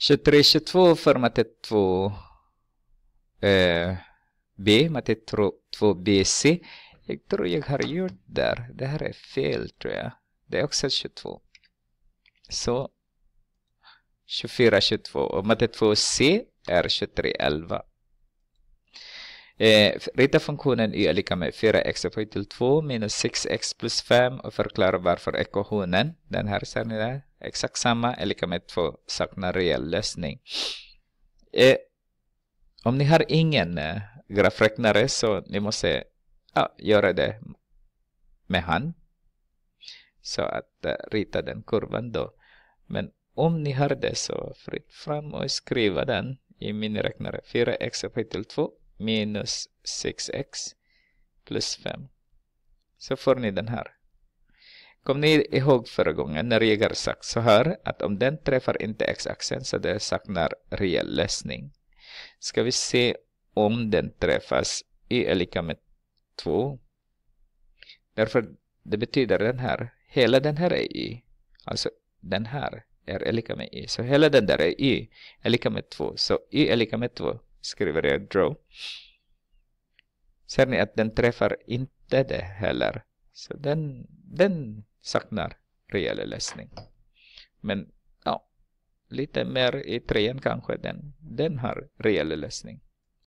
23-22 för matte 2 eh, B, matte 2 BC. Jag tror jag har gjort där. Det här är fel tror jag. Det är också 22. Så 24-22 och matte 2C är 23-11. Eh, rita funktionen y är lika med 4x upphöjt till 2 minus 6x plus 5 och förklara varför ekvationen, den här ser ni där, exakt samma är lika med 2 saknar reell lösning. Eh, om ni har ingen eh, grafräknare så ni måste ja, göra det med hand. Så att eh, rita den kurvan då. Men om ni har det så fritt fram och skriva den i miniräknare 4x upphöjt till 2 minus 6x plus 5. Så får ni den här. Kom ni ihåg förra gången när jag har sagt så här att om den träffar inte x-axeln så det saknar reell lösning. Ska vi se om den träffas y är lika med 2. Därför det betyder den här, hela den här är y. Alltså den här är lika med y. Så hela den där är y är lika med 2. Så y är lika med 2 skriver jag Drew. Ser ni att den träffar inte det heller. Så den, den saknar rejäl läsning. Men ja, lite mer i trean kanske den, den har rejäl läsning.